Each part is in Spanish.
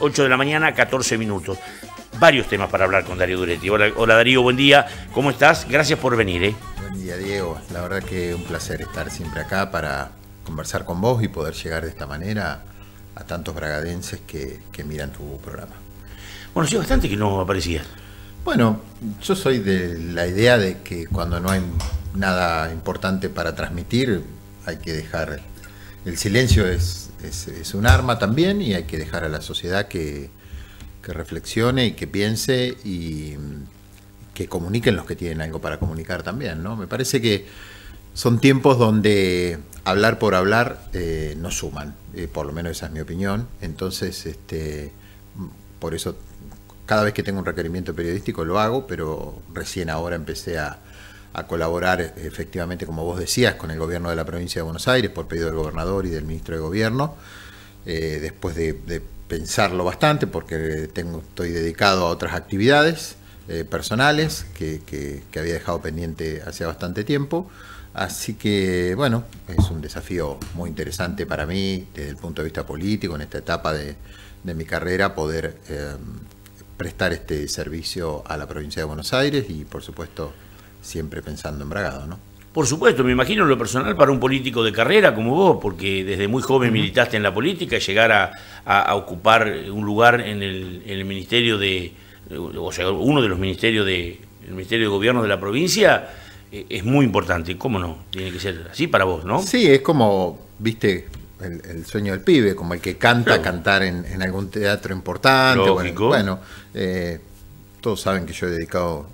8 de la mañana, 14 minutos. Varios temas para hablar con Darío Duretti. Hola, Darío, buen día. ¿Cómo estás? Gracias por venir. ¿eh? Buen día, Diego. La verdad que es un placer estar siempre acá para conversar con vos y poder llegar de esta manera a tantos bragadenses que, miran tu programa. Bueno, sí, bastante que no aparecías. Bueno, yo soy de la idea de que cuando no hay nada importante para transmitir, hay que dejar. El silencio es es, un arma también y hay que dejar a la sociedad que, reflexione y que piense y mm, que comuniquen los que tienen algo para comunicar también, ¿no? Me parece que son tiempos donde hablar por hablar eh, no suman, eh, por lo menos esa es mi opinión. Entonces, este, mm, por eso cada vez que tengo un requerimiento periodístico lo hago, pero recién ahora empecé a, a colaborar eh, efectivamente, como vos decías, con el gobierno de la provincia de Buenos Aires por pedido del gobernador y del ministro de gobierno, eh, después de, pensarlo bastante, porque tengo, estoy dedicado a otras actividades eh, personales que, había dejado pendiente hace bastante tiempo. Así que, bueno, es un desafío muy interesante para mí desde el punto de vista político, en esta etapa de, mi carrera, poder prestar este servicio a la provincia de Buenos Aires y, por supuesto, siempre pensando en Bragado, ¿no? Por supuesto, me imagino lo personal para un político de carrera como vos, porque desde muy joven militaste en la política, llegar a, ocupar un lugar en el, ministerio de, o sea, uno de los ministerios de, el ministerio de gobierno de la provincia, e, es muy importante. ¿Cómo no? Tiene que ser así para vos, ¿no? Sí, es como, viste, el, sueño del pibe, como el que canta cantar en, algún teatro importante. Lógico. Bueno, eh, todos saben que yo he dedicado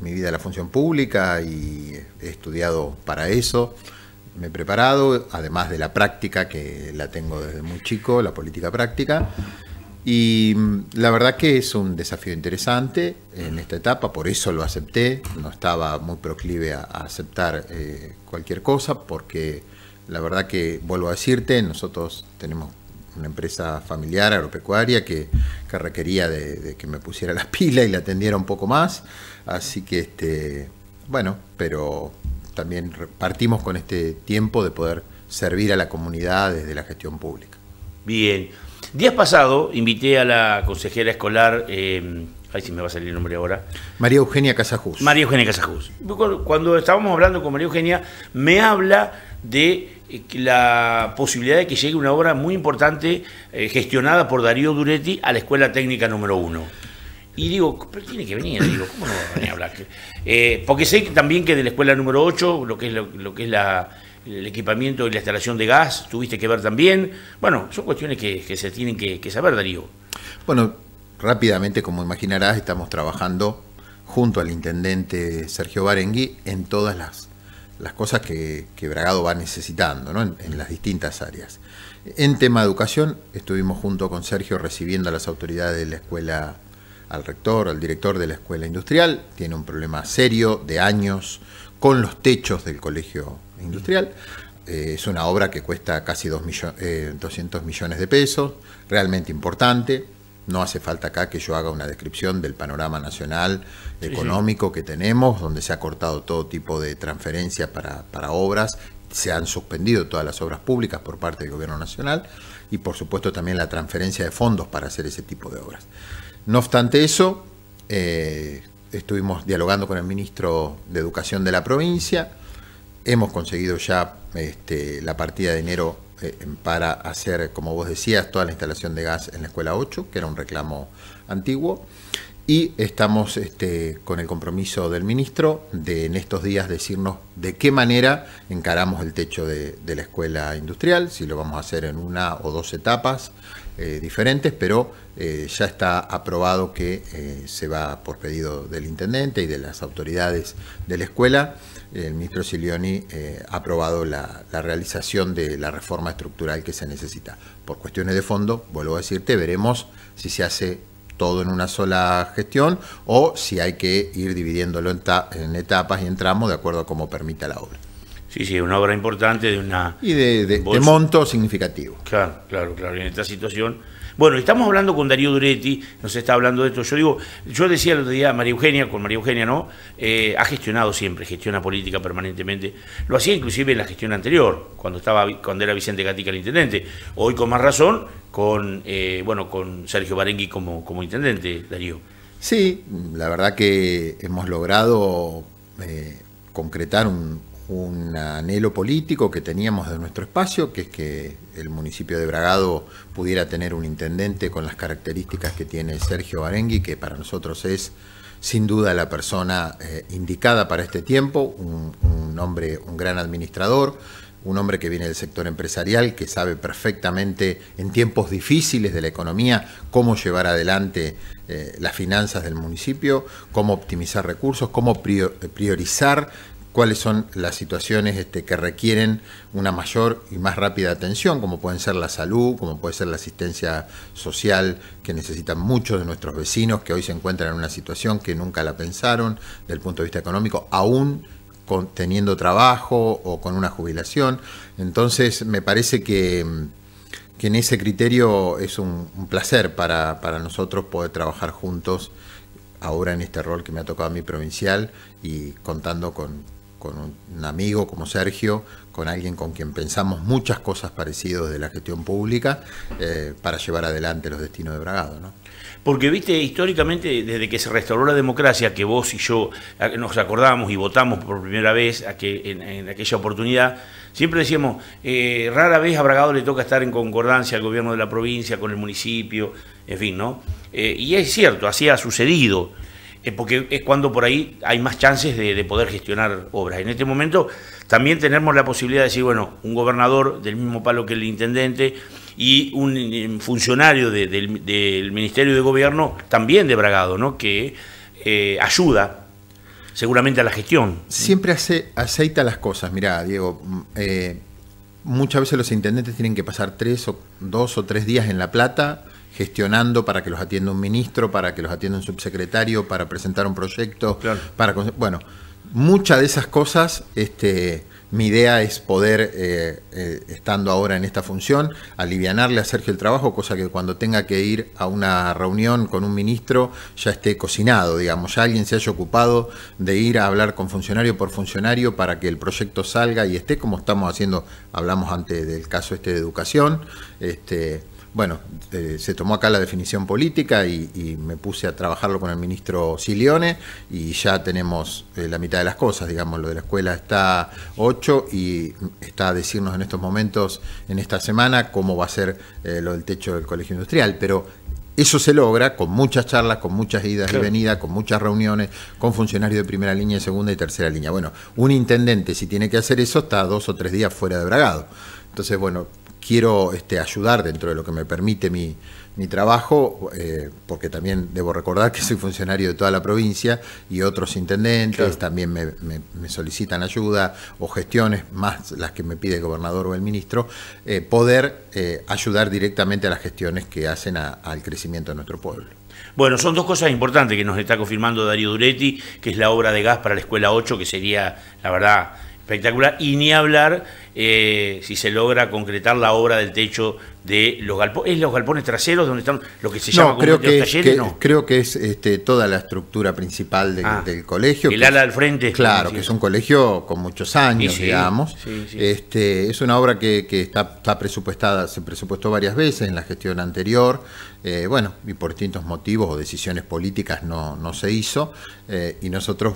mi vida a la función pública y he estudiado para eso. Me he preparado, además de la práctica, que la tengo desde muy chico, la política práctica. Y mm, la verdad que es un desafío interesante en esta etapa, por eso lo acepté. No estaba muy proclive a, aceptar eh, cualquier cosa, porque la verdad que, vuelvo a decirte, nosotros tenemos una empresa familiar agropecuaria que, requería de, que me pusiera la pila y la atendiera un poco más. Así que, este, bueno, pero también partimos con este tiempo de poder servir a la comunidad desde la gestión pública. Bien. Días pasado invité a la consejera escolar, eh, ay si me va a salir el nombre ahora. María Eugenia Casajus. María Eugenia Casajus. Cuando estábamos hablando con María Eugenia, me habla de la posibilidad de que llegue una obra muy importante eh, gestionada por Darío Duretti a la Escuela Técnica número uno. Y digo, pero tiene que venir, digo, ¿cómo no va a venir a hablar? Eh, porque sé también que de la escuela número 8, lo que es, lo, que es el equipamiento y la instalación de gas, tuviste que ver también. Bueno, son cuestiones que, se tienen que, que, saber, Darío. Bueno, rápidamente, como imaginarás, estamos trabajando junto al intendente Sergio Barengui en todas las las cosas que, que Bragado va necesitando en, las distintas áreas. En tema de educación, estuvimos junto con Sergio recibiendo a las autoridades de la escuela, al rector, al director de la escuela industrial. Tiene un problema serio de años con los techos del colegio industrial. Eh, es una obra que cuesta casi 2 200 eh, millones de pesos, realmente importante no hace falta acá que yo haga una descripción del panorama nacional económico que tenemos, donde se ha cortado todo tipo de transferencias para, obras, se han suspendido todas las obras públicas por parte del gobierno nacional y por supuesto también la transferencia de fondos para hacer ese tipo de obras. No obstante eso, eh, estuvimos dialogando con el ministro de Educación de la provincia, hemos conseguido ya este, la partida de dinero eh, para hacer, como vos decías, toda la instalación de gas en la escuela 8, que era un reclamo antiguo. Y estamos este, con el compromiso del ministro de en estos días decirnos de qué manera encaramos el techo de, la escuela industrial, si lo vamos a hacer en una o dos etapas eh, diferentes, pero eh, ya está aprobado que se va por pedido del intendente y de las autoridades de la escuela el ministro Silioni eh, ha aprobado la, realización de la reforma estructural que se necesita. Por cuestiones de fondo, vuelvo a decirte, veremos si se hace todo en una sola gestión o si hay que ir dividiéndolo en, etapas y entramos tramos de acuerdo a cómo permita la obra. Sí, sí, una obra importante de una... Y de, monto significativo. Claro, claro, claro. en esta situación... Bueno, estamos hablando con Darío Duretti, nos está hablando de esto. Yo digo, yo decía el otro día, María Eugenia, con María Eugenia, ¿no? Eh, ha gestionado siempre, gestiona política permanentemente. Lo hacía inclusive en la gestión anterior, cuando estaba cuando era Vicente Gatica el intendente. Hoy con más razón, con eh, bueno, con Sergio Barengui como, como intendente, Darío. Sí, la verdad que hemos logrado eh, concretar un, un anhelo político que teníamos de nuestro espacio, que es que el municipio de Bragado pudiera tener un intendente con las características que tiene Sergio Barengui, que para nosotros es sin duda la persona eh, indicada para este tiempo, un, hombre, un gran administrador, un hombre que viene del sector empresarial, que sabe perfectamente en tiempos difíciles de la economía cómo llevar adelante eh, las finanzas del municipio, cómo optimizar recursos, cómo priorizar cuáles son las situaciones este, que requieren una mayor y más rápida atención, como pueden ser la salud, como puede ser la asistencia social que necesitan muchos de nuestros vecinos que hoy se encuentran en una situación que nunca la pensaron desde el punto de vista económico, aún teniendo trabajo o con una jubilación. Entonces, me parece que, en ese criterio es un, placer para, nosotros poder trabajar juntos ahora en este rol que me ha tocado a mí provincial y contando con, con un amigo como Sergio, con alguien con quien pensamos muchas cosas parecidas de la gestión pública eh, para llevar adelante los destinos de Bragado. ¿no? Porque, viste, históricamente, desde que se restauró la democracia, que vos y yo nos acordamos y votamos por primera vez a que, en, aquella oportunidad, siempre decíamos, eh, rara vez a Bragado le toca estar en concordancia al gobierno de la provincia, con el municipio, en fin, ¿no? Eh, y es cierto, así ha sucedido porque es cuando por ahí hay más chances de, poder gestionar obras. En este momento también tenemos la posibilidad de decir, bueno, un gobernador del mismo palo que el intendente y un, funcionario del, Ministerio de Gobierno también de Bragado, ¿no? que eh, ayuda seguramente a la gestión. Siempre hace, aceita las cosas, mira Diego. Mm, eh, muchas veces los intendentes tienen que pasar tres o dos o tres días en La Plata gestionando para que los atienda un ministro, para que los atienda un subsecretario, para presentar un proyecto, para bueno, muchas de esas cosas, este, mi idea es poder, eh, eh, estando ahora en esta función, alivianarle a Sergio el trabajo, cosa que cuando tenga que ir a una reunión con un ministro ya esté cocinado, digamos, ya alguien se haya ocupado de ir a hablar con funcionario por funcionario para que el proyecto salga y esté como estamos haciendo, hablamos antes del caso este de educación, este, bueno, se tomó acá la definición política y, me puse a trabajarlo con el ministro Silione y ya tenemos eh, la mitad de las cosas, digamos, lo de la escuela está ocho y está a decirnos en estos momentos, en esta semana, cómo va a ser eh, lo del techo del colegio industrial, pero eso se logra con muchas charlas, con muchas idas y venidas, con muchas reuniones, con funcionarios de primera línea, segunda y tercera línea. Bueno, un intendente si tiene que hacer eso está dos o tres días fuera de Bragado. Entonces, bueno, quiero este, ayudar dentro de lo que me permite mi, trabajo, eh, porque también debo recordar que soy funcionario de toda la provincia y otros intendentes también me, solicitan ayuda o gestiones, más las que me pide el gobernador o el ministro, eh, poder eh, ayudar directamente a las gestiones que hacen al crecimiento de nuestro pueblo. Bueno, son dos cosas importantes que nos está confirmando Darío Duretti, que es la obra de gas para la Escuela 8, que sería, la verdad, espectacular, y ni hablar eh, si se logra concretar la obra del techo de los galpones. ¿Es los galpones traseros donde están lo que se llama no, creo que, talleres? creo que es este, toda la estructura principal del ah, colegio. El ala al frente. Claro, que es un colegio con muchos años, digamos. este, es una obra que, está, presupuestada, se presupuestó varias veces en la gestión anterior. Eh, bueno, y por distintos motivos o decisiones políticas no, se hizo. Eh, y nosotros,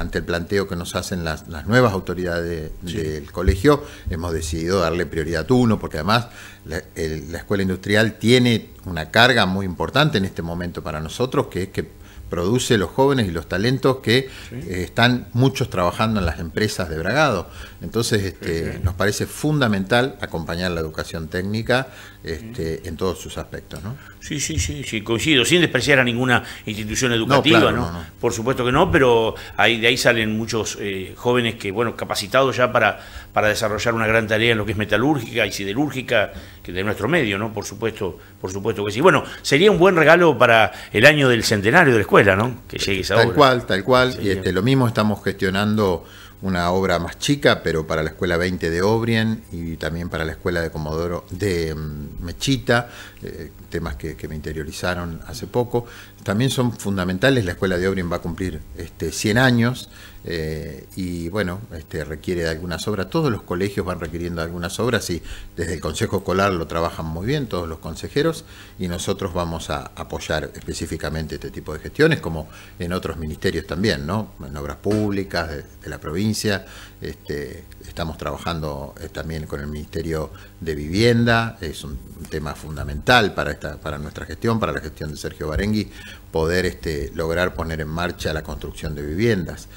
ante el planteo que nos hacen las, nuevas autoridades del colegio, hemos decidido darle prioridad a uno, porque además la, escuela industrial tiene una carga muy importante en este momento para nosotros, que es que produce los jóvenes y los talentos que eh, están muchos trabajando en las empresas de Bragado. Entonces, este, nos parece fundamental acompañar la educación técnica este, en todos sus aspectos. Sí, sí, sí, sí, coincido, sin despreciar a ninguna institución educativa, ¿no? Por supuesto que no, pero ahí, de ahí salen muchos eh, jóvenes que, bueno, capacitados ya para, para desarrollar una gran tarea en lo que es metalúrgica y siderúrgica que de nuestro medio, ¿no? Por supuesto, por supuesto que sí. Bueno, sería un buen regalo para el año del centenario de la escuela, ¿no? Que eh, llegue esa Tal cual, tal cual, y este, lo mismo estamos gestionando una obra más chica, pero para la Escuela 20 de Obrien y también para la Escuela de Comodoro de mm, Mechita, eh, temas que, que, me interiorizaron hace poco. También son fundamentales, la Escuela de Obrien va a cumplir este, 100 años, eh, y bueno, este, requiere de algunas obras. Todos los colegios van requiriendo algunas obras y desde el Consejo Escolar lo trabajan muy bien todos los consejeros y nosotros vamos a apoyar específicamente este tipo de gestiones, como en otros ministerios también, ¿no? En obras públicas de, la provincia. Este, estamos trabajando eh, también con el Ministerio de Vivienda, es un tema fundamental para, esta, para nuestra gestión, para la gestión de Sergio Barengui, poder este, lograr poner en marcha la construcción de viviendas.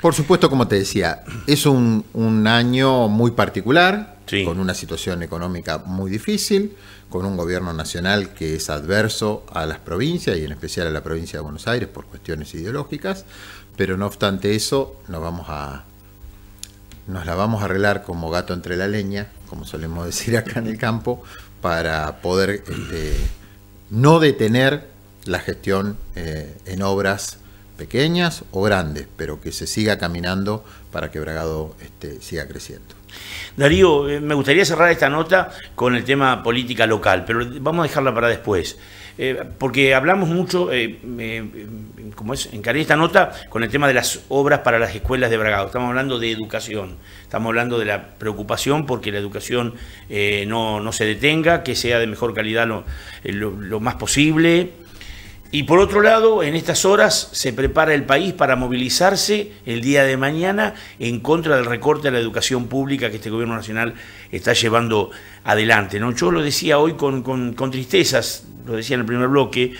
Por supuesto, como te decía, es un, año muy particular, con una situación económica muy difícil, con un gobierno nacional que es adverso a las provincias y en especial a la provincia de Buenos Aires por cuestiones ideológicas, pero no obstante eso, nos nos la vamos a arreglar como gato entre la leña, como solemos decir acá en el campo, para poder este, no detener la gestión eh, en obras pequeñas o grandes, pero que se siga caminando para que Bragado este, siga creciendo. Darío, eh, me gustaría cerrar esta nota con el tema política local, pero vamos a dejarla para después. Eh, porque hablamos mucho, eh, em, como es, encaré esta nota con el tema de las obras para las escuelas de Bragado. Estamos hablando de educación, estamos hablando de la preocupación porque la educación no, se detenga, que sea de mejor calidad lo más posible y por otro lado, en estas horas se prepara el país para movilizarse el día de mañana en contra del recorte a la educación pública que este gobierno nacional está llevando adelante. ¿no? Yo lo decía hoy con, tristezas, lo decía en el primer bloque,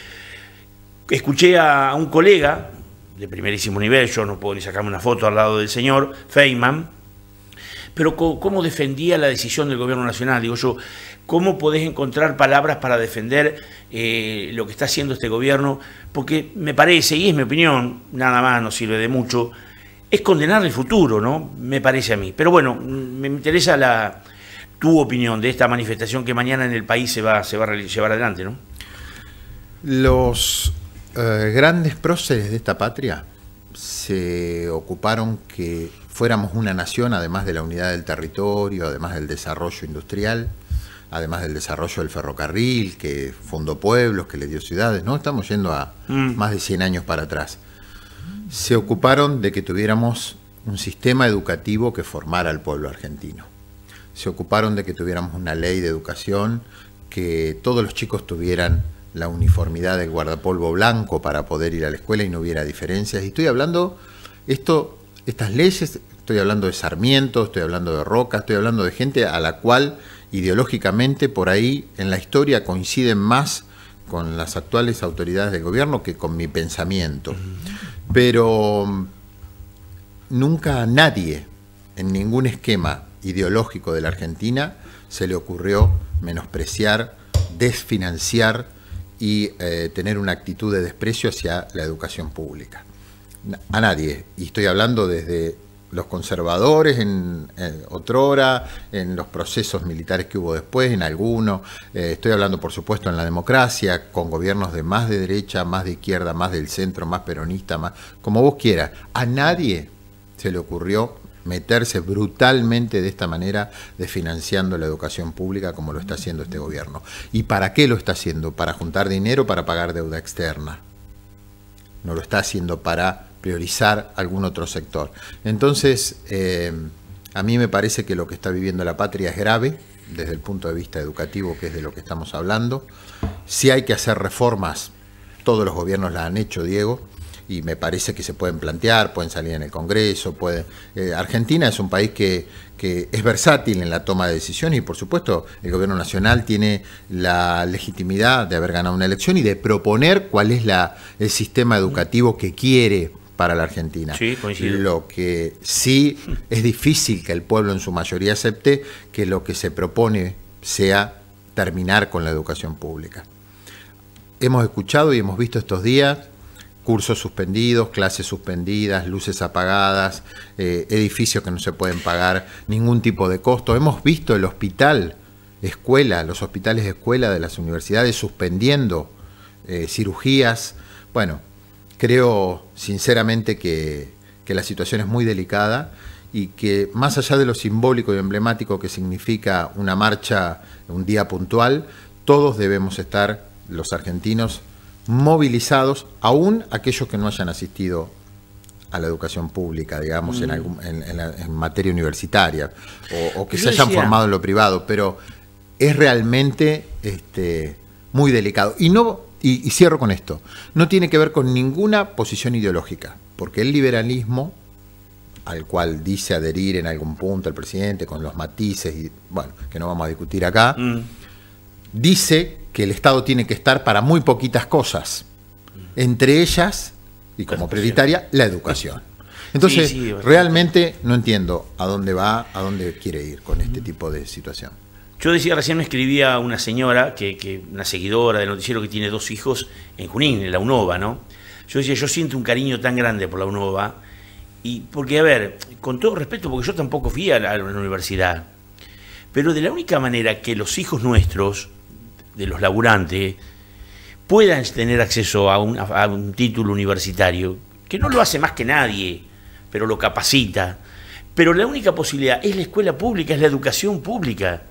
escuché a, a un colega de primerísimo nivel, yo no puedo ni sacarme una foto al lado del señor, Feynman, pero ¿cómo defendía la decisión del gobierno nacional? Digo yo, ¿cómo podés encontrar palabras para defender eh, lo que está haciendo este gobierno? Porque me parece, y es mi opinión, nada más no sirve de mucho, es condenar el futuro, ¿no? Me parece a mí. Pero bueno, mm, me interesa la, tu opinión de esta manifestación que mañana en el país se va, se va a llevar adelante, ¿no? Los eh, grandes próceres de esta patria se ocuparon que fuéramos una nación, además de la unidad del territorio, además del desarrollo industrial, además del desarrollo del ferrocarril, que fundó pueblos, que le dio ciudades, ¿no? Estamos yendo a mm. más de 100 años para atrás. Se ocuparon de que tuviéramos un sistema educativo que formara al pueblo argentino. Se ocuparon de que tuviéramos una ley de educación, que todos los chicos tuvieran la uniformidad del guardapolvo blanco para poder ir a la escuela y no hubiera diferencias. Y estoy hablando, esto estas leyes, estoy hablando de Sarmiento, estoy hablando de Roca, estoy hablando de gente a la cual ideológicamente por ahí en la historia coinciden más con las actuales autoridades del gobierno que con mi pensamiento. Pero mm, nunca a nadie en ningún esquema ideológico de la Argentina se le ocurrió menospreciar, desfinanciar y eh, tener una actitud de desprecio hacia la educación pública a nadie. Y estoy hablando desde los conservadores en, otrora, en los procesos militares que hubo después, en algunos. Eh, estoy hablando, por supuesto, en la democracia, con gobiernos de más de derecha, más de izquierda, más del centro, más peronista, más como vos quieras. A nadie se le ocurrió meterse brutalmente de esta manera desfinanciando la educación pública como lo está haciendo este gobierno. ¿Y para qué lo está haciendo? Para juntar dinero para pagar deuda externa. No lo está haciendo para priorizar algún otro sector. Entonces, eh, a mí me parece que lo que está viviendo la patria es grave desde el punto de vista educativo, que es de lo que estamos hablando. Si hay que hacer reformas, todos los gobiernos las han hecho, Diego, y me parece que se pueden plantear, pueden salir en el Congreso, pueden... Eh, Argentina es un país que, que, es versátil en la toma de decisiones y por supuesto el gobierno nacional tiene la legitimidad de haber ganado una elección y de proponer cuál es la, el sistema educativo que quiere para la Argentina. Sí, Lo que sí es difícil que el pueblo en su mayoría acepte que lo que se propone sea terminar con la educación pública. Hemos escuchado y hemos visto estos días cursos suspendidos, clases suspendidas, luces apagadas, eh, edificios que no se pueden pagar, ningún tipo de costo. Hemos visto el hospital, escuela, los hospitales de escuela de las universidades suspendiendo eh, cirugías. Bueno, Creo sinceramente que, la situación es muy delicada y que más allá de lo simbólico y emblemático que significa una marcha, un día puntual, todos debemos estar, los argentinos, movilizados, aún aquellos que no hayan asistido a la educación pública, digamos, en, mm. en, materia universitaria, o, que se hayan formado en lo privado, pero es realmente este, muy delicado. Y no y, cierro con esto, no tiene que ver con ninguna posición ideológica, porque el liberalismo, al cual dice adherir en algún punto el presidente, con los matices, y, bueno, que no vamos a discutir acá, mm. dice que el Estado tiene que estar para muy poquitas cosas, entre ellas, y como prioritaria, la educación. Entonces, realmente no entiendo a dónde va, a dónde quiere ir con este tipo de situación. Yo decía, recién me escribía una señora, que, una seguidora del noticiero que tiene dos hijos en Junín, en la UNOVA, ¿no? Yo decía, yo siento un cariño tan grande por la UNOVA, y porque, a ver, con todo respeto, porque yo tampoco fui a la, universidad, pero de la única manera que los hijos nuestros, de los laburantes, puedan tener acceso a un, a un título universitario, que no lo hace más que nadie, pero lo capacita. Pero la única posibilidad es la escuela pública, es la educación pública.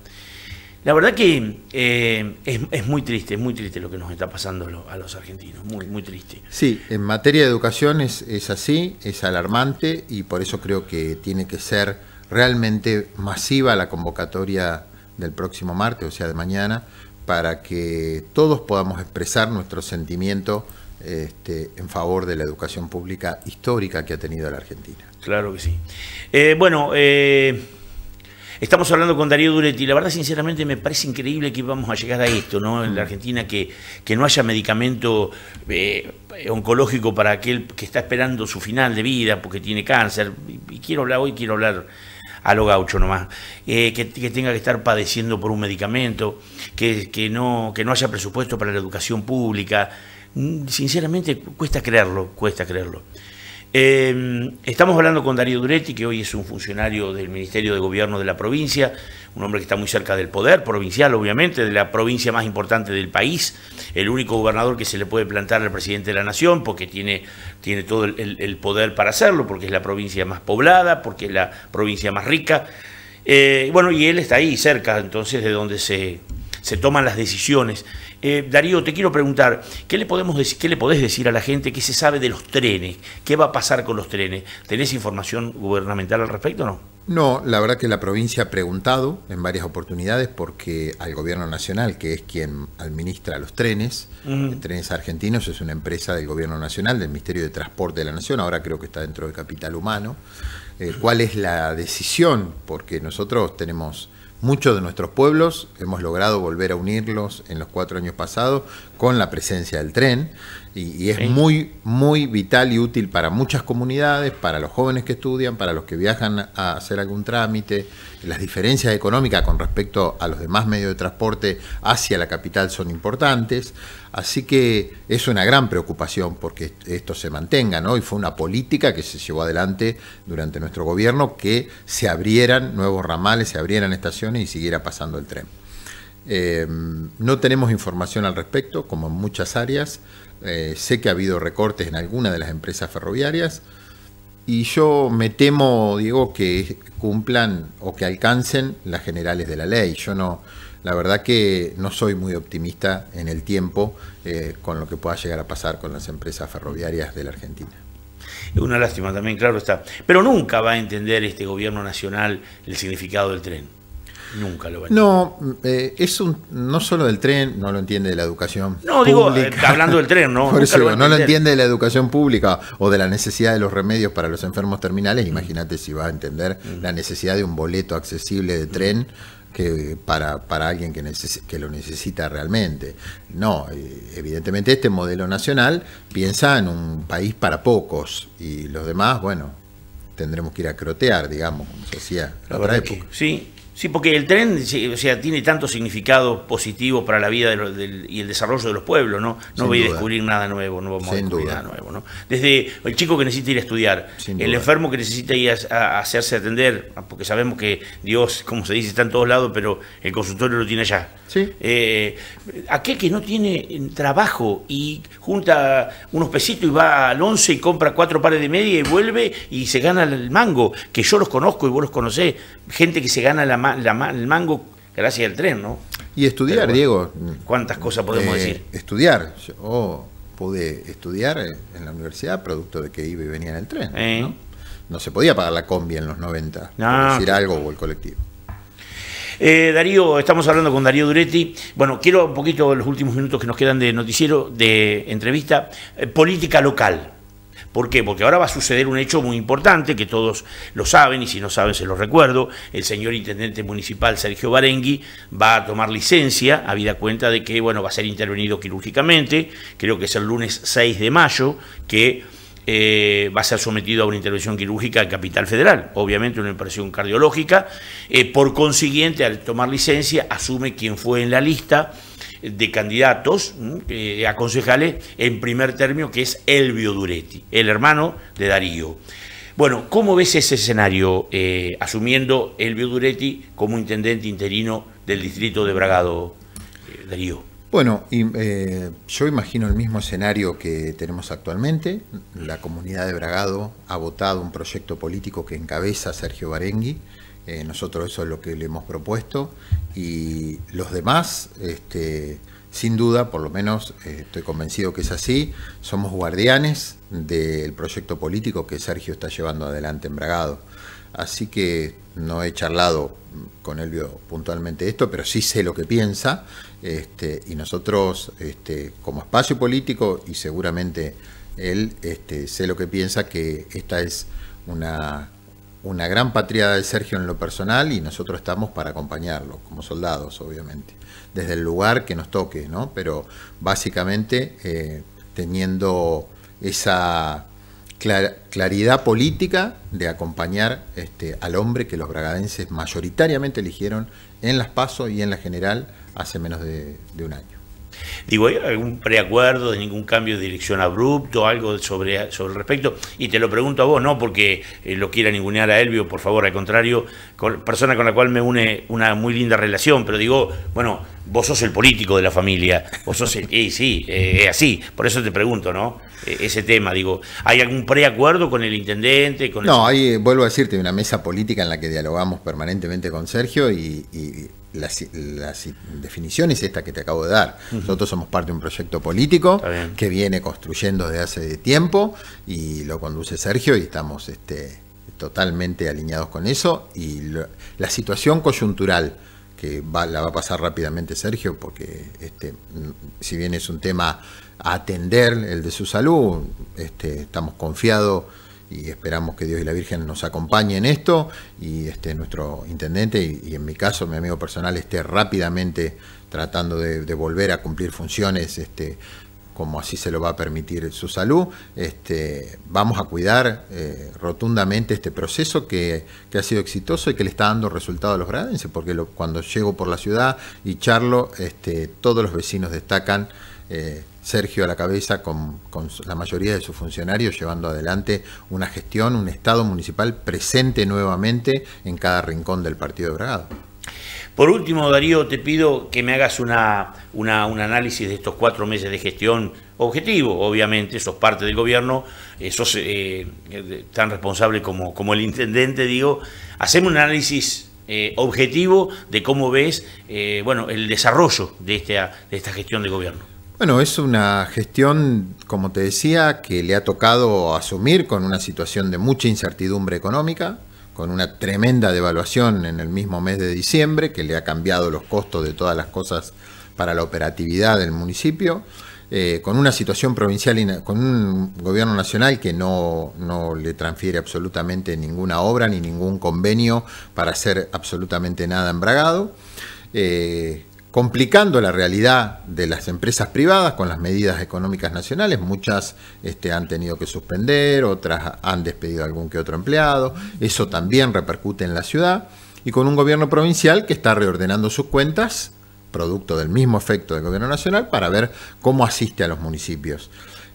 La verdad que eh, es, muy triste, es muy triste lo que nos está pasando a los argentinos, muy, muy triste. Sí, en materia de educación es, así, es alarmante y por eso creo que tiene que ser realmente masiva la convocatoria del próximo martes, o sea, de mañana, para que todos podamos expresar nuestro sentimiento este, en favor de la educación pública histórica que ha tenido la Argentina. Claro que sí. Eh, bueno, eh, Estamos hablando con Darío Duretti. La verdad, sinceramente, me parece increíble que íbamos a llegar a esto, ¿no? En la Argentina, que, que no haya medicamento eh, oncológico para aquel que está esperando su final de vida porque tiene cáncer. Y quiero hablar hoy, quiero hablar a lo gaucho nomás, eh, que, tenga que estar padeciendo por un medicamento, que, no, que no haya presupuesto para la educación pública. Mm, sinceramente, cuesta creerlo, cuesta creerlo. Em, estamos hablando con Darío Duretti, que hoy es un funcionario del Ministerio de Gobierno de la provincia, un hombre que está muy cerca del poder provincial, obviamente, de la provincia más importante del país, el único gobernador que se le puede plantar al presidente de la nación, porque tiene, tiene todo el, poder para hacerlo, porque es la provincia más poblada, porque es la provincia más rica. Eh, bueno, y él está ahí cerca, entonces, de donde se se toman las decisiones. Eh, Darío, te quiero preguntar, ¿qué le, podemos decir, ¿qué le podés decir a la gente que se sabe de los trenes? ¿Qué va a pasar con los trenes? ¿Tenés información gubernamental al respecto o no? No, la verdad que la provincia ha preguntado en varias oportunidades porque al gobierno nacional, que es quien administra los trenes, mm. Trenes Argentinos es una empresa del gobierno nacional, del Ministerio de Transporte de la Nación, ahora creo que está dentro de Capital Humano, eh, cuál es la decisión, porque nosotros tenemos Muchos de nuestros pueblos hemos logrado volver a unirlos en los cuatro años pasados con la presencia del tren y, es muy, muy vital y útil para muchas comunidades, para los jóvenes que estudian, para los que viajan a hacer algún trámite. Las diferencias económicas con respecto a los demás medios de transporte hacia la capital son importantes. Así que es una gran preocupación porque esto se mantenga, ¿no? Y fue una política que se llevó adelante durante nuestro gobierno que se abrieran nuevos ramales, se abrieran estaciones y siguiera pasando el tren. Eh, no tenemos información al respecto, como en muchas áreas. Eh, sé que ha habido recortes en alguna de las empresas ferroviarias y yo me temo, Diego, que cumplan o que alcancen las generales de la ley. Yo no, la verdad que no soy muy optimista en el tiempo eh, con lo que pueda llegar a pasar con las empresas ferroviarias de la Argentina. Es una lástima también, claro está. Pero nunca va a entender este gobierno nacional el significado del tren. Nunca lo va a entender. No, eh, es un, no solo del tren, no lo entiende de la educación. No, digo, eh, hablando del tren, ¿no? no lo entiende de la educación pública o de la necesidad de los remedios para los enfermos terminales. Mm. Imagínate si va a entender mm. la necesidad de un boleto accesible de mm. tren. Que para, para alguien que, que lo necesita realmente. No, eh, evidentemente este modelo nacional piensa en un país para pocos y los demás, bueno, tendremos que ir a crotear, digamos, como se hacía otra época. sí, Sí, porque el tren o sea, tiene tanto significado positivo para la vida y el desarrollo de los pueblos, ¿no? No voy a descubrir nada nuevo, no vamos a descubrir nada nuevo, ¿no? Desde el chico que necesita ir a estudiar, el enfermo que necesita ir a, hacerse atender, porque sabemos que Dios, como se dice, está en todos lados, pero el consultorio lo tiene allá. Sí. Eh, aquel que no tiene eh, trabajo y junta unos pesitos y va al once y compra cuatro pares de media y vuelve y se gana el mango, que yo los conozco y vos los conocés, gente que se gana la mano el mango gracias al tren, ¿no? Y estudiar, Diego. ¿Cuántas cosas podemos eh, decir? Estudiar. Yo oh, pude estudiar en la universidad producto de que iba y venía en el tren. Eh. ¿no? se podía pagar la combi en los 90, no. decir algo, o el colectivo. Eh, Darío, estamos hablando con Darío Duretti. Bueno, quiero un poquito los últimos minutos que nos quedan de noticiero, de entrevista, política local. ¿Por qué? Porque ahora va a suceder un hecho muy importante que todos lo saben y si no saben se los recuerdo. El señor intendente municipal Sergio Barengui va a tomar licencia, habida cuenta de que bueno, va a ser intervenido quirúrgicamente, creo que es el lunes 6 de mayo, que eh, va a ser sometido a una intervención quirúrgica en Capital Federal, obviamente una impresión cardiológica. Eh, por consiguiente, al tomar licencia, asume quien fue en la lista de candidatos a concejales en primer término, que es Elvio Duretti, el hermano de Darío. Bueno, ¿cómo ves ese escenario eh, asumiendo Elvio Duretti como intendente interino del distrito de Bragado, eh, Darío? Bueno, eh, yo imagino el mismo escenario que tenemos actualmente. La comunidad de Bragado ha votado un proyecto político que encabeza Sergio Barengui, eh, nosotros eso es lo que le hemos propuesto y los demás, este, sin duda, por lo menos eh, estoy convencido que es así, somos guardianes del proyecto político que Sergio está llevando adelante en Bragado. Así que no he charlado con Elvio puntualmente esto, pero sí sé lo que piensa. Este, y nosotros, este, como espacio político, y seguramente él, este, sé lo que piensa, que esta es una una gran patriada de Sergio en lo personal y nosotros estamos para acompañarlo, como soldados, obviamente, desde el lugar que nos toque, ¿no? Pero básicamente eh, teniendo esa claridad política de acompañar este, al hombre que los bragadenses mayoritariamente eligieron en las PASO y en la general hace menos de un año. Digo, ¿hay algún preacuerdo de ningún cambio de dirección abrupto, algo sobre, sobre el respecto? Y te lo pregunto a vos, no porque eh, lo quiera ningunear a Elvio, por favor, al contrario, persona con la cual me une una muy linda relación, pero digo, bueno, vos sos el político de la familia, vos sos el... Y sí, eh, es así, por eso te pregunto, ¿no? E, ese tema, digo, ¿hay algún preacuerdo con el intendente? no, ahí vuelvo a decirte, una mesa política en la que dialogamos permanentemente con Sergio y la definición es esta que te acabo de dar. Nosotros somos parte de un proyecto político que viene construyendo desde hace tiempo y lo conduce Sergio y estamos este, totalmente alineados con eso. Y la situación coyuntural que va, la va a pasar rápidamente Sergio, porque este, si bien es un tema a atender, el de su salud, este, estamos confiados y esperamos que Dios y la Virgen nos acompañen en esto y este, nuestro intendente y, en mi caso mi amigo personal esté rápidamente tratando de, volver a cumplir funciones este, como así se lo va a permitir su salud. Este, vamos a cuidar eh, rotundamente este proceso que, ha sido exitoso y que le está dando resultado a los gradenses, porque cuando llego por la ciudad y charlo, este, todos los vecinos destacan. Eh, Sergio a la cabeza con, la mayoría de sus funcionarios llevando adelante una gestión, un Estado municipal presente nuevamente en cada rincón del Partido de Bragado. Por último, Darío, te pido que me hagas una, un análisis de estos cuatro meses de gestión objetivo. Obviamente, sos parte del gobierno, eh, sos eh, eh, tan responsable como, como el intendente, digo. Hacemos un análisis eh, objetivo de cómo ves bueno, el desarrollo de esta, de esta gestión de gobierno. Bueno, es una gestión, como te decía, que le ha tocado asumir con una situación de mucha incertidumbre económica, con una tremenda devaluación en el mismo mes de diciembre, que le ha cambiado los costos de todas las cosas para la operatividad del municipio, eh, con una situación provincial, con un gobierno nacional que no, le transfiere absolutamente ninguna obra ni ningún convenio para hacer absolutamente nada embragado, eh, complicando la realidad de las empresas privadas con las medidas económicas nacionales. Muchas este, han tenido que suspender, otras han despedido a algún que otro empleado. Eso también repercute en la ciudad. Y con un gobierno provincial que está reordenando sus cuentas, producto del mismo efecto del gobierno nacional, para ver cómo asiste a los municipios.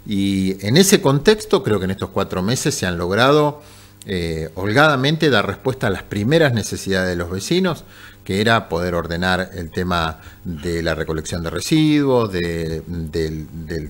Y en ese contexto, creo que en estos cuatro meses se han logrado eh, holgadamente dar respuesta a las primeras necesidades de los vecinos que era poder ordenar el tema de la recolección de residuos, del,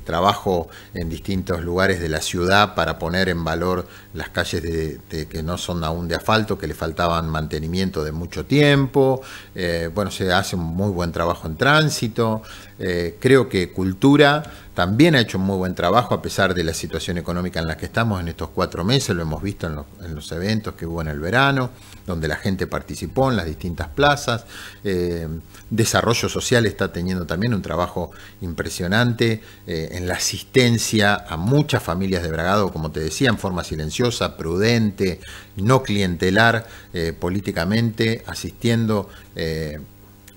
trabajo en distintos lugares de la ciudad para poner en valor las calles de, que no son aún de asfalto, que le faltaban mantenimiento de mucho tiempo. Eh, bueno, se hace un muy buen trabajo en tránsito. Eh, creo que cultura también ha hecho un muy buen trabajo a pesar de la situación económica en la que estamos en estos cuatro meses, lo hemos visto en los, eventos que hubo en el verano, donde la gente participó en las distintas plazas. Eh, desarrollo social está teniendo también un trabajo impresionante eh, en la asistencia a muchas familias de Bragado, como te decía, en forma silenciosa, prudente, no clientelar eh, políticamente, asistiendo eh,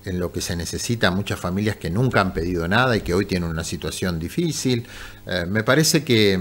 en lo que se necesita a muchas familias que nunca han pedido nada y que hoy tienen una situación difícil. me parece que,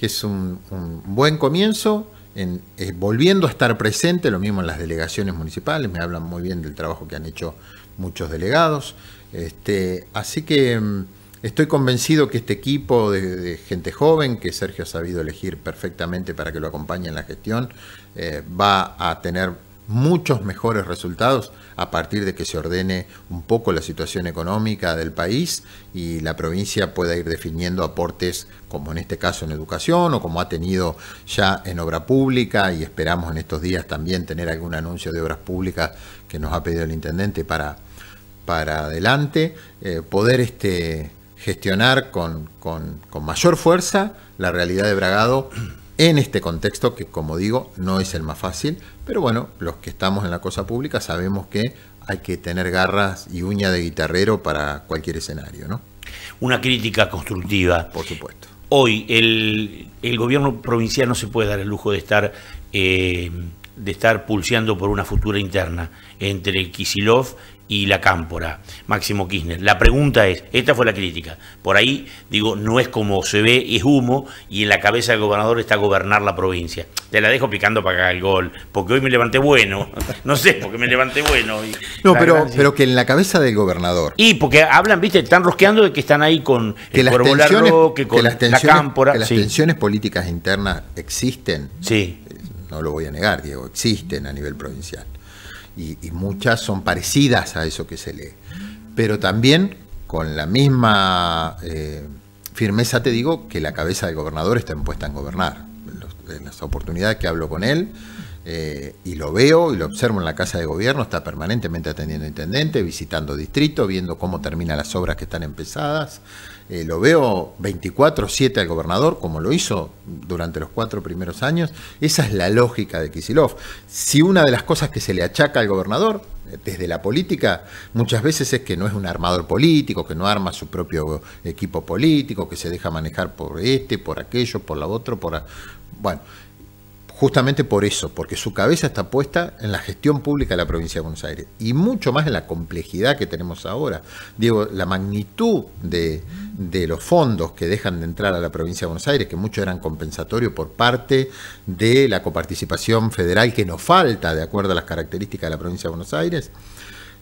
es un buen comienzo eh, volviendo a estar presente, lo mismo en las delegaciones municipales, me hablan muy bien del trabajo que han hecho muchos delegados. Este, así que mm, estoy convencido que este equipo de, gente joven, que Sergio ha sabido elegir perfectamente para que lo acompañe en la gestión, eh, va a tener muchos mejores resultados a partir de que se ordene un poco la situación económica del país y la provincia pueda ir definiendo aportes como en este caso en educación o como ha tenido ya en obra pública y esperamos en estos días también tener algún anuncio de obras públicas que nos ha pedido el intendente para, para adelante, eh, poder este, gestionar con, con mayor fuerza la realidad de Bragado en este contexto que como digo no es el más fácil, pero bueno, los que estamos en la cosa pública sabemos que hay que tener garras y uña de guitarrero para cualquier escenario, ¿no? Una crítica constructiva. Por supuesto. Hoy el, gobierno provincial no se puede dar el lujo de estar eh, de estar pulseando por una futura interna entre Kisilov y la Cámpora, Máximo Kirchner. La pregunta es, esta fue la crítica, por ahí digo, no es como se ve, es humo y en la cabeza del gobernador está gobernar la provincia. Te la dejo picando para cagar el gol, porque hoy me levanté bueno, no sé, porque me levanté bueno. no, pero, pero que en la cabeza del gobernador. Y porque hablan, viste, están rosqueando de que están ahí con el las con las la Cámpora. las tensiones políticas internas existen. Sí no lo voy a negar, Diego, existen a nivel provincial. Y, muchas son parecidas a eso que se lee. Pero también con la misma eh, firmeza te digo que la cabeza del gobernador está impuesta en gobernar. En las oportunidades que hablo con él, eh, y lo veo y lo observo en la Casa de Gobierno, está permanentemente atendiendo intendente, visitando distrito, viendo cómo terminan las obras que están empezadas, eh, lo veo 24-7 al gobernador, como lo hizo durante los cuatro primeros años. Esa es la lógica de Kisilov. Si una de las cosas que se le achaca al gobernador, eh, desde la política, muchas veces es que no es un armador político, que no arma su propio equipo político, que se deja manejar por este, por aquello, por la otro, por... Bueno, justamente por eso, porque su cabeza está puesta en la gestión pública de la provincia de Buenos Aires y mucho más en la complejidad que tenemos ahora. Digo, la magnitud de, los fondos que dejan de entrar a la provincia de Buenos Aires, que muchos eran compensatorios por parte de la coparticipación federal que nos falta de acuerdo a las características de la provincia de Buenos Aires,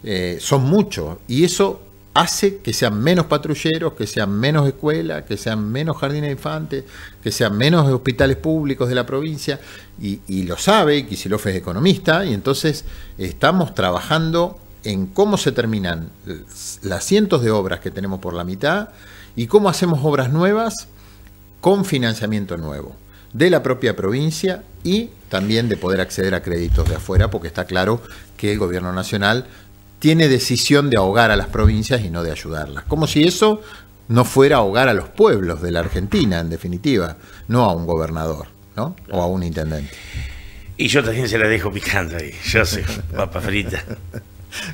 eh, son muchos y eso hace que sean menos patrulleros, que sean menos escuelas, que sean menos jardines de infantes, que sean menos hospitales públicos de la provincia, y, lo sabe, y lo es economista, y entonces estamos trabajando en cómo se terminan las cientos de obras que tenemos por la mitad y cómo hacemos obras nuevas con financiamiento nuevo de la propia provincia y también de poder acceder a créditos de afuera, porque está claro que el gobierno nacional tiene decisión de ahogar a las provincias y no de ayudarlas. Como si eso no fuera ahogar a los pueblos de la Argentina, en definitiva, no a un gobernador, ¿no? O a un intendente. Y yo también se la dejo picando ahí. Yo sé, papa frita.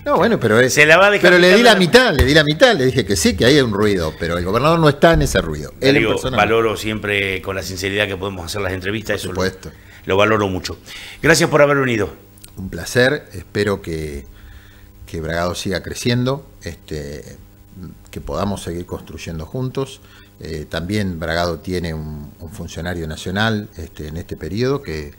No, bueno, pero se la Pero le di la mitad, le di la mitad, le dije que sí, que hay un ruido, pero el gobernador no está en ese ruido. Él valoro siempre con la sinceridad que podemos hacer las entrevistas, por eso supuesto. Lo, lo valoro mucho. Gracias por haber venido. Un placer, espero que que Bragado siga creciendo, este, que podamos seguir construyendo juntos. Eh, también Bragado tiene un, funcionario nacional este, en este periodo que,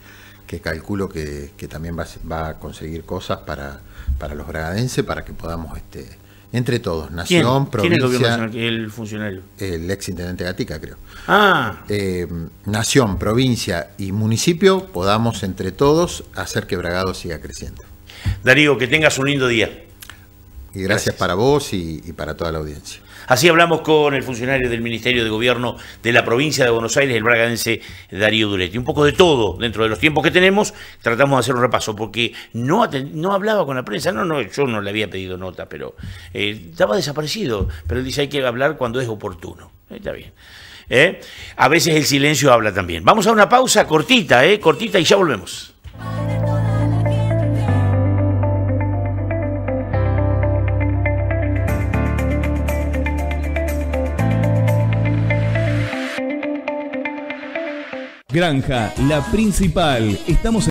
calculo que, también va, a conseguir cosas para, para los bragadenses, para que podamos, este, entre todos, nación, provincia... ¿Quién es el funcionario? El ex intendente Gatica, creo. Ah. Eh, nación, provincia y municipio, podamos entre todos hacer que Bragado siga creciendo. Darío, que tengas un lindo día. Y gracias, para vos y, para toda la audiencia. Así hablamos con el funcionario del Ministerio de Gobierno de la provincia de Buenos Aires, el bragadense Darío Duretti. Un poco de todo dentro de los tiempos que tenemos, tratamos de hacer un repaso, porque no, no hablaba con la prensa, no, no, yo no le había pedido nota, pero eh, estaba desaparecido. Pero él dice hay que hablar cuando es oportuno. está bien. ¿eh? a veces el silencio habla también. Vamos a una pausa cortita, ¿eh? cortita y ya volvemos. Granja La Principal. Estamos